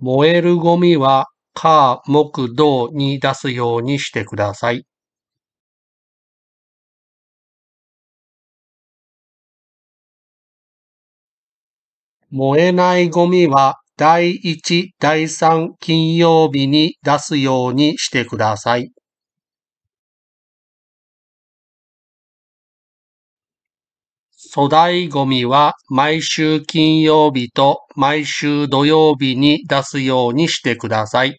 燃えるゴミは火、木、土に出すようにしてください。燃えないゴミは第1、第3金曜日に出すようにしてください。粗大ゴミは毎週金曜日と毎週土曜日に出すようにしてください。